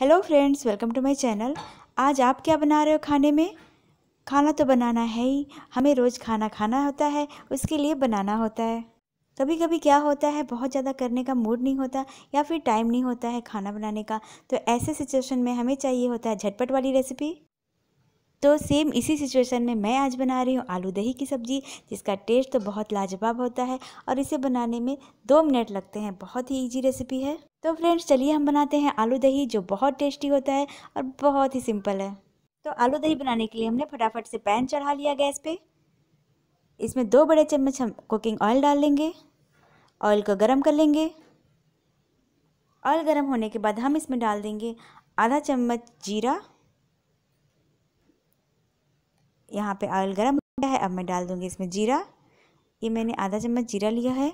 hello friends welcome to my channel आज आप क्या बना रहे हो खाने में खाना तो बनाना है ही हमें रोज़ खाना खाना होता है उसके लिए बनाना होता है कभी कभी क्या होता है बहुत ज़्यादा करने का मूड नहीं होता या फिर टाइम नहीं होता है खाना बनाने का तो ऐसे सिचुएशन में हमें चाहिए होता है झटपट वाली रेसिपी तो सेम इसी सिचुएशन में मैं आज बना रही हूँ आलू दही की सब्ज़ी जिसका टेस्ट तो बहुत लाजवाब होता है और इसे बनाने में दो मिनट लगते हैं बहुत ही ईजी रेसिपी है तो फ्रेंड्स चलिए हम बनाते हैं आलू दही जो बहुत टेस्टी होता है और बहुत ही सिंपल है तो आलू दही बनाने के लिए हमने फटाफट से पैन चढ़ा लिया गैस पे इसमें दो बड़े चम्मच हम कुकिंग ऑयल डाल लेंगे ऑयल को गर्म कर लेंगे ऑयल गर्म होने के बाद हम इसमें डाल देंगे आधा चम्मच जीरा यहाँ पे ऑयल गर्म हो गया है अब मैं डाल दूँगी इसमें जीरा ये मैंने आधा चम्मच जीरा लिया है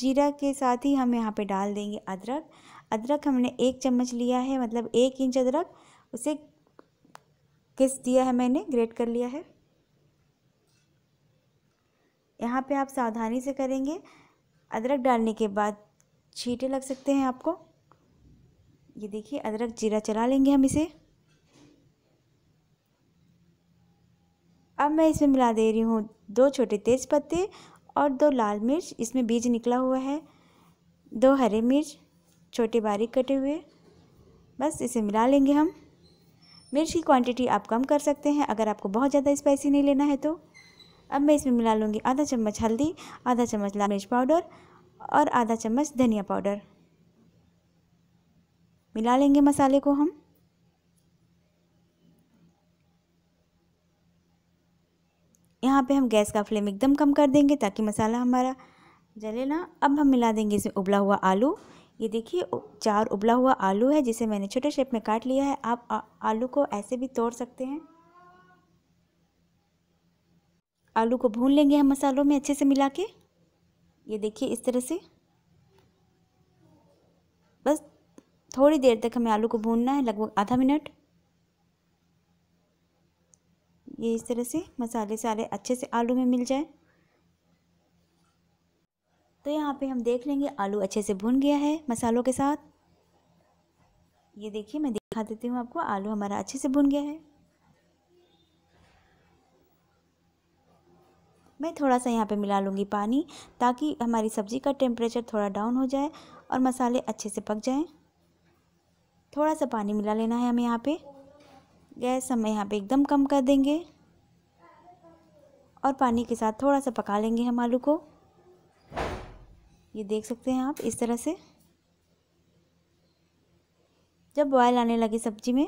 जीरा के साथ ही हम यहाँ पे डाल देंगे अदरक अदरक हमने एक चम्मच लिया है मतलब एक इंच अदरक उसे किस दिया है मैंने ग्रेट कर लिया है यहाँ पे आप सावधानी से करेंगे अदरक डालने के बाद छीटे लग सकते हैं आपको ये देखिए अदरक जीरा चला लेंगे हम इसे अब मैं इसमें मिला दे रही हूँ दो छोटे तेज़ पत्ते और दो लाल मिर्च इसमें बीज निकला हुआ है दो हरे मिर्च छोटे बारीक कटे हुए बस इसे मिला लेंगे हम मिर्च की क्वांटिटी आप कम कर सकते हैं अगर आपको बहुत ज़्यादा स्पाइसी नहीं लेना है तो अब मैं इसमें मिला लूँगी आधा चम्मच हल्दी आधा चम्मच लाल मिर्च पाउडर और आधा चम्मच धनिया पाउडर मिला लेंगे मसाले को हम यहाँ पे हम गैस का फ्लेम एकदम कम कर देंगे ताकि मसाला हमारा जले ना अब हम मिला देंगे इसमें उबला हुआ आलू ये देखिए चार उबला हुआ आलू है जिसे मैंने छोटे शेप में काट लिया है आप आ, आलू को ऐसे भी तोड़ सकते हैं आलू को भून लेंगे हम मसालों में अच्छे से मिला के ये देखिए इस तरह से बस थोड़ी देर तक हमें आलू को भूनना है लगभग आधा मिनट ये इस तरह से मसाले सारे अच्छे से आलू में मिल जाए तो यहाँ पे हम देख लेंगे आलू अच्छे से भुन गया है मसालों के साथ ये देखिए मैं दिखा देती हूँ आपको आलू हमारा अच्छे से भुन गया है मैं थोड़ा सा यहाँ पे मिला लूँगी पानी ताकि हमारी सब्ज़ी का टेम्परेचर थोड़ा डाउन हो जाए और मसाले अच्छे से पक जाएं थोड़ा सा पानी मिला लेना है हमें यहाँ पे गैस हम यहाँ पे एकदम कम कर देंगे और पानी के साथ थोड़ा सा पका लेंगे हम आलू को ये देख सकते हैं आप इस तरह से जब बॉयल आने लगे सब्जी में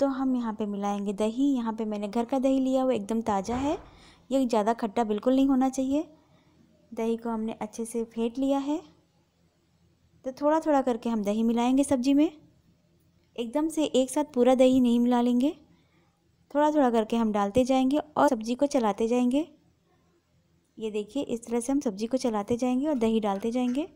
तो हम यहाँ पे मिलाएंगे दही यहाँ पे मैंने घर का दही लिया वो एकदम ताज़ा है ये ज़्यादा खट्टा बिल्कुल नहीं होना चाहिए दही को हमने अच्छे से फेंट लिया है तो थोड़ा थोड़ा करके हम दही मिलाएंगे सब्जी में एकदम से एक साथ पूरा दही नहीं मिला लेंगे थोड़ा थोड़ा करके हम डालते जाएंगे और सब्ज़ी को चलाते जाएंगे ये देखिए इस तरह से हम सब्ज़ी को चलाते जाएंगे और दही डालते जाएंगे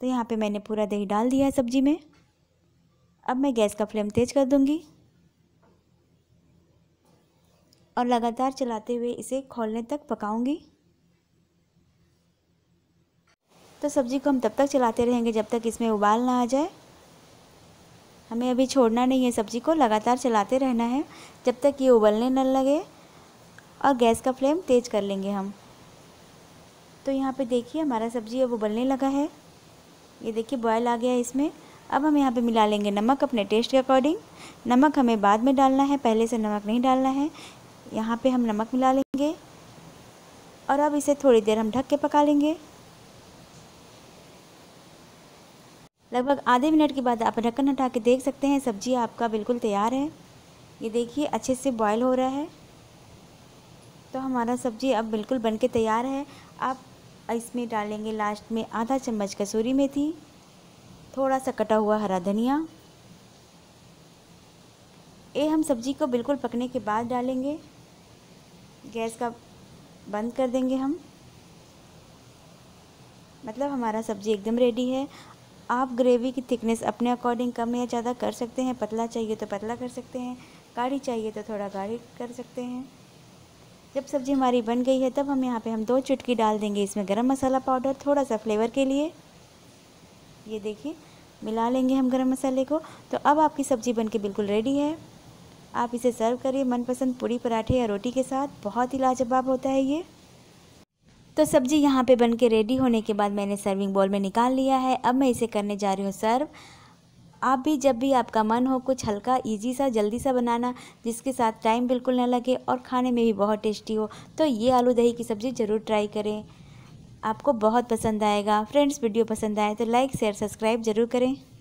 तो यहाँ पे मैंने पूरा दही डाल दिया है सब्ज़ी में अब मैं गैस का फ्लेम तेज़ कर दूँगी और लगातार चलाते हुए इसे खोलने तक पकाऊंगी तो सब्ज़ी को हम तब तक चलाते रहेंगे जब तक इसमें उबाल ना आ जाए हमें अभी छोड़ना नहीं है सब्ज़ी को लगातार चलाते रहना है जब तक ये उबलने न लगे और गैस का फ्लेम तेज़ कर लेंगे हम तो यहाँ पे देखिए हमारा सब्ज़ी अब उबलने लगा है ये देखिए बॉयल आ गया है इसमें अब हम यहाँ पे मिला लेंगे नमक अपने टेस्ट के अकॉर्डिंग नमक हमें बाद में डालना है पहले से नमक नहीं डालना है यहाँ पे हम नमक मिला लेंगे और अब इसे थोड़ी देर हम ढक के पका लेंगे लगभग आधे मिनट के बाद आप ढक्कन हटा के देख सकते हैं सब्जी आपका बिल्कुल तैयार है ये देखिए अच्छे से बॉयल हो रहा है तो हमारा सब्जी अब बिल्कुल बन के तैयार है आप इसमें डालेंगे लास्ट में आधा चम्मच कसूरी मेथी थोड़ा सा कटा हुआ हरा धनिया ये हम सब्जी को बिल्कुल पकने के बाद डालेंगे गैस का बंद कर देंगे हम मतलब हमारा सब्ज़ी एकदम रेडी है आप ग्रेवी की थिकनेस अपने अकॉर्डिंग कम या ज़्यादा कर सकते हैं पतला चाहिए तो पतला कर सकते हैं गाढ़ी चाहिए तो थोड़ा गाढ़ी कर सकते हैं जब सब्ज़ी हमारी बन गई है तब हम यहाँ पे हम दो चुटकी डाल देंगे इसमें गरम मसाला पाउडर थोड़ा सा फ्लेवर के लिए ये देखिए मिला लेंगे हम गरम मसाले को तो अब आपकी सब्ज़ी बन के बिल्कुल रेडी है आप इसे सर्व करिए मनपसंद पूड़ी पराठे या रोटी के साथ बहुत ही लाजवाब होता है ये तो सब्जी यहाँ पे बन के रेडी होने के बाद मैंने सर्विंग बॉल में निकाल लिया है अब मैं इसे करने जा रही हूँ सर्व आप भी जब भी आपका मन हो कुछ हल्का इजी सा जल्दी सा बनाना जिसके साथ टाइम बिल्कुल ना लगे और खाने में भी बहुत टेस्टी हो तो ये आलू दही की सब्ज़ी ज़रूर ट्राई करें आपको बहुत पसंद आएगा फ्रेंड्स वीडियो पसंद आए तो लाइक शेयर सब्सक्राइब ज़रूर करें